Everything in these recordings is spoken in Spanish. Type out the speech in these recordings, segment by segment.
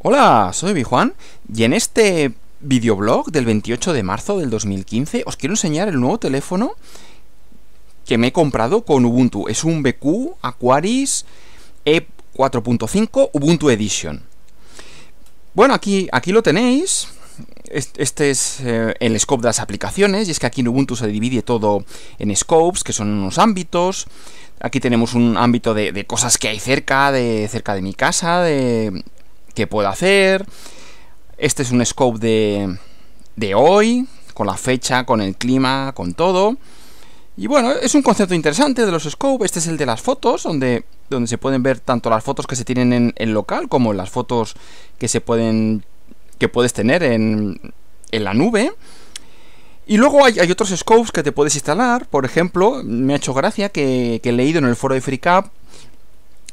Hola, soy Bijuan y en este videoblog del 28 de marzo del 2015 os quiero enseñar el nuevo teléfono que me he comprado con Ubuntu. Es un BQ Aquaris E4.5 Ubuntu Edition. Bueno, aquí, aquí lo tenéis. Este es eh, el scope de las aplicaciones y es que aquí en Ubuntu se divide todo en scopes, que son unos ámbitos. Aquí tenemos un ámbito de cosas que hay cerca, de cerca de mi casa, de qué puedo hacer. Este es un scope de, de hoy, con la fecha, con el clima, con todo. Y bueno, es un concepto interesante de los scopes, Este es el de las fotos, donde, donde se pueden ver tanto las fotos que se tienen en el local como las fotos que se pueden. que puedes tener en, en la nube. Y luego hay, hay, otros scopes que te puedes instalar. Por ejemplo, me ha hecho gracia que, que he leído en el foro de FreeCAP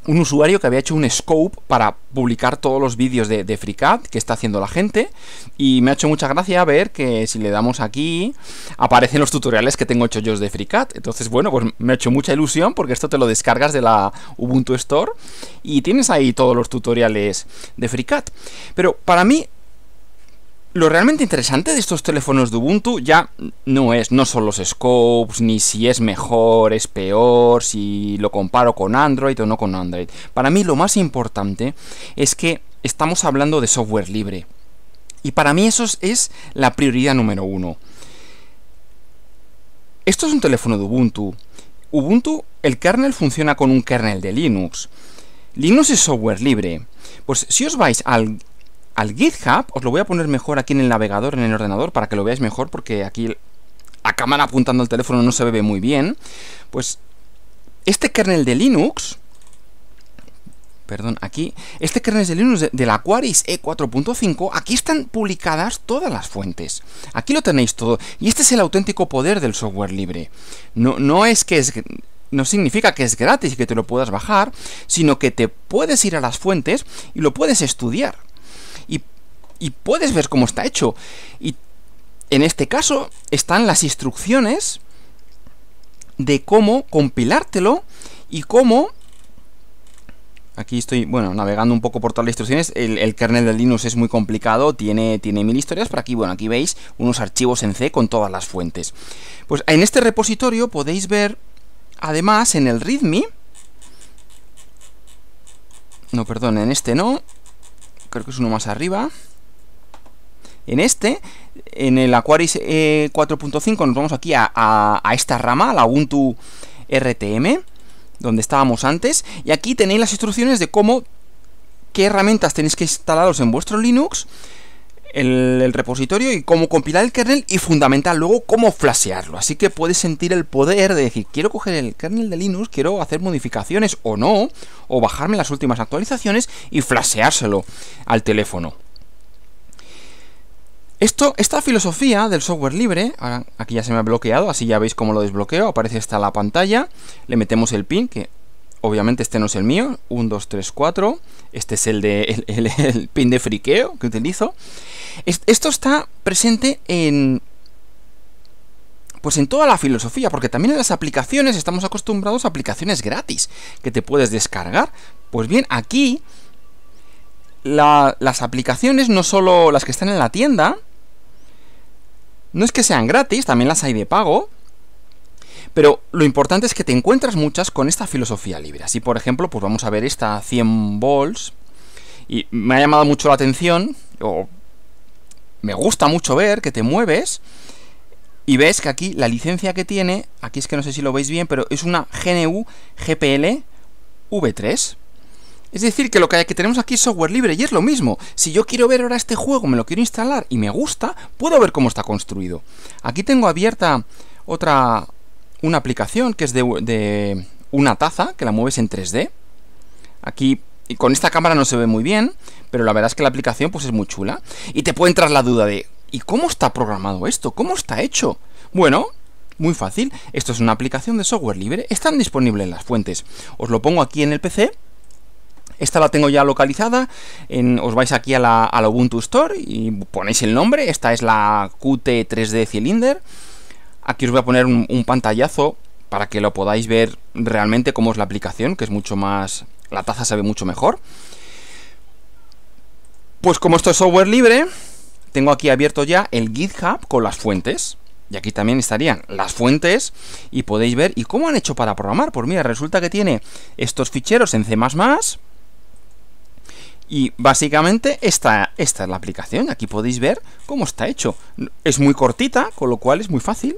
un usuario que había hecho un scope para publicar todos los vídeos de, de FreeCAD que está haciendo la gente y me ha hecho mucha gracia ver que si le damos aquí aparecen los tutoriales que tengo hecho yo de FreeCAD. Entonces, bueno, pues me ha hecho mucha ilusión porque esto te lo descargas de la Ubuntu Store y tienes ahí todos los tutoriales de FreeCAD. Pero para mí lo realmente interesante de estos teléfonos de Ubuntu ya no es, no son los scopes, ni si es mejor, es peor, si lo comparo con Android o no con Android. Para mí lo más importante es que estamos hablando de software libre. Y para mí eso es la prioridad número uno. Esto es un teléfono de Ubuntu. Ubuntu, el kernel funciona con un kernel de Linux. Linux es software libre. Pues si os vais al al GitHub, os lo voy a poner mejor aquí en el navegador, en el ordenador, para que lo veáis mejor, porque aquí a cámara apuntando al teléfono no se ve muy bien. Pues este kernel de Linux, perdón, aquí, este kernel de Linux del Aquaris E4.5, aquí están publicadas todas las fuentes. Aquí lo tenéis todo. Y este es el auténtico poder del software libre. No, no es que es... No significa que es gratis y que te lo puedas bajar, sino que te puedes ir a las fuentes y lo puedes estudiar y, puedes ver cómo está hecho. Y en este caso están las instrucciones de cómo compilártelo y cómo... Aquí estoy, bueno, navegando un poco por todas las instrucciones. El, kernel de Linux es muy complicado, tiene, tiene mil historias, pero aquí, bueno, aquí veis unos archivos en C con todas las fuentes. Pues en este repositorio podéis ver, además, en el README... No, perdón, en este no, creo que es uno más arriba. En este, en el Aquaris 4.5, e nos vamos aquí a, a, esta rama, la Ubuntu RTM, donde estábamos antes. Y aquí tenéis las instrucciones de cómo, qué herramientas tenéis que instalaros en vuestro Linux el, repositorio y cómo compilar el kernel y fundamental luego cómo flashearlo. Así que puedes sentir el poder de decir, quiero coger el kernel de Linux, quiero hacer modificaciones o no, o bajarme las últimas actualizaciones y flasheárselo al teléfono. Esto, esta filosofía del software libre, ahora aquí ya se me ha bloqueado, así ya veis cómo lo desbloqueo, aparece esta la pantalla, le metemos el pin, que obviamente este no es el mío, 1, 2, 3, 4, este es el, de, el, pin de friqueo que utilizo. Esto está presente en... Pues en toda la filosofía, porque también en las aplicaciones estamos acostumbrados a aplicaciones gratis que te puedes descargar. Pues bien, aquí las aplicaciones, no solo las que están en la tienda, no es que sean gratis, también las hay de pago, pero lo importante es que te encuentras muchas con esta filosofía libre. Así, por ejemplo, pues vamos a ver esta 100 volts. Y me ha llamado mucho la atención, o me gusta mucho ver que te mueves y ves que aquí la licencia que tiene, aquí es que no sé si lo veis bien, pero es una GNU GPL V3. Es decir, que lo que tenemos aquí es software libre y es lo mismo. Si yo quiero ver ahora este juego, me lo quiero instalar y me gusta, puedo ver cómo está construido. Aquí tengo abierta otra, una aplicación que es de, una taza que la mueves en 3D. Aquí y con esta cámara no se ve muy bien, pero la verdad es que la aplicación pues es muy chula. Y te puede entrar la duda de, ¿y cómo está programado esto? ¿Cómo está hecho? Bueno, muy fácil. Esto es una aplicación de software libre. Están disponibles en las fuentes. Os lo pongo aquí en el PC. Esta la tengo ya localizada. En, os vais aquí a la, a la Ubuntu Store y ponéis el nombre. Esta es la QT3D Cylinder. Aquí os voy a poner un, pantallazo para que lo podáis ver realmente cómo es la aplicación, que es mucho más... La taza se ve mucho mejor. Pues como esto es software libre, tengo aquí abierto ya el GitHub con las fuentes. Y aquí también estarían las fuentes y podéis ver y cómo han hecho para programar. Pues mira, resulta que tiene estos ficheros en C++, y básicamente esta, esta es la aplicación. Aquí podéis ver cómo está hecho. Es muy cortita, con lo cual es muy fácil.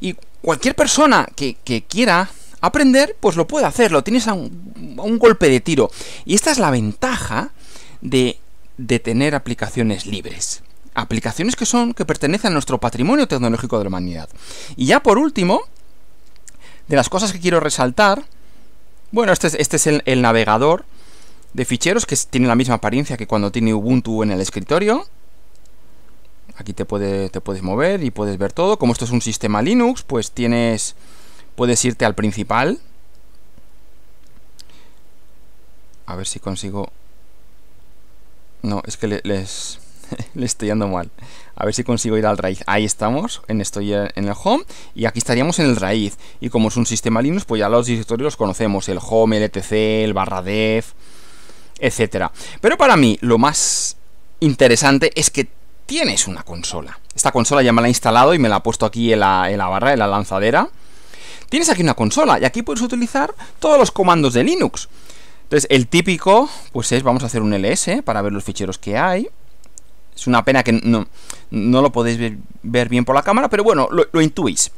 Y cualquier persona que, quiera aprender, pues lo puede hacer. Lo tienes a un, golpe de tiro. Y esta es la ventaja de, de tener aplicaciones libres aplicaciones que son que pertenecen a nuestro patrimonio tecnológico de la humanidad. Y ya por último, de las cosas que quiero resaltar, bueno, este es, este el, navegador de ficheros que tienen la misma apariencia que cuando tiene Ubuntu en el escritorio. Aquí te, puede, te puedes mover y puedes ver todo. Como esto es un sistema Linux, pues tienes puedes irte al principal. A ver si consigo... No, es que les, le estoy dando mal. A ver si consigo ir al raíz. Ahí estamos, en estoy en el home y aquí estaríamos en el raíz. Y como es un sistema Linux, pues ya los directorios los conocemos, el home, el etc, el barra def, Etcétera. Pero para mí lo más interesante es que tienes una consola. Esta consola ya me la he instalado y me la he puesto aquí en la, barra, en la lanzadera. Tienes aquí una consola y aquí puedes utilizar todos los comandos de Linux. Entonces, el típico, pues es, vamos a hacer un ls ¿eh? para ver los ficheros que hay. Es una pena que no, no lo podéis ver, bien por la cámara, pero bueno, lo intuís.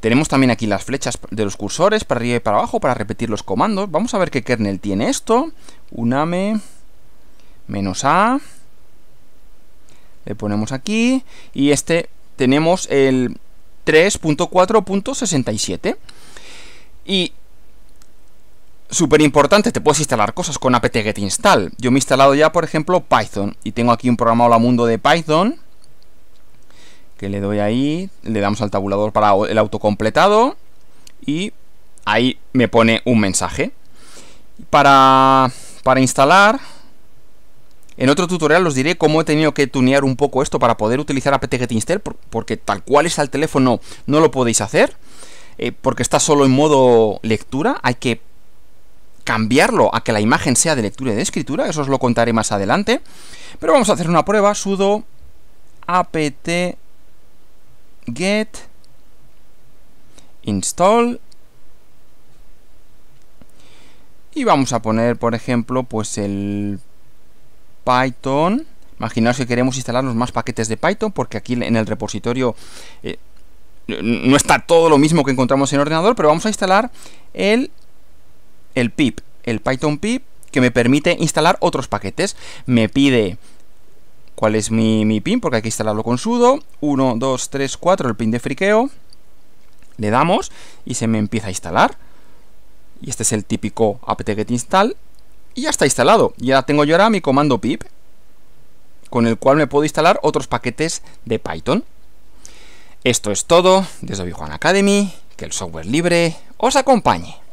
Tenemos también aquí las flechas de los cursores para arriba y para abajo para repetir los comandos. Vamos a ver qué kernel tiene esto. Uname menos A. Le ponemos aquí. Y este tenemos el 3.4.67. Y súper importante, te puedes instalar cosas con apt-get install. Yo me he instalado ya, por ejemplo, Python. Y tengo aquí un programa Hola Mundo de Python que le doy ahí, le damos al tabulador para el autocompletado y ahí me pone un mensaje. Para, para instalar, en otro tutorial os diré cómo he tenido que tunear un poco esto para poder utilizar apt-get install, porque tal cual está el teléfono no lo podéis hacer, eh, porque está solo en modo lectura, hay que cambiarlo a que la imagen sea de lectura y de escritura, eso os lo contaré más adelante. Pero vamos a hacer una prueba, sudo apt get install y vamos a poner por ejemplo pues el Python imaginaos que queremos instalarnos más paquetes de Python porque aquí en el repositorio eh, no está todo lo mismo que encontramos en el ordenador pero vamos a instalar el el pip el Python pip que me permite instalar otros paquetes me pide cuál es mi, pin, porque hay que instalarlo con sudo. 1, 2, 3, 4, el pin de friqueo. Le damos y se me empieza a instalar. Y este es el típico apt-get install. Y ya está instalado. Y ahora tengo yo ahora mi comando pip, con el cual me puedo instalar otros paquetes de Python. Esto es todo desde Academy. Que el software libre os acompañe.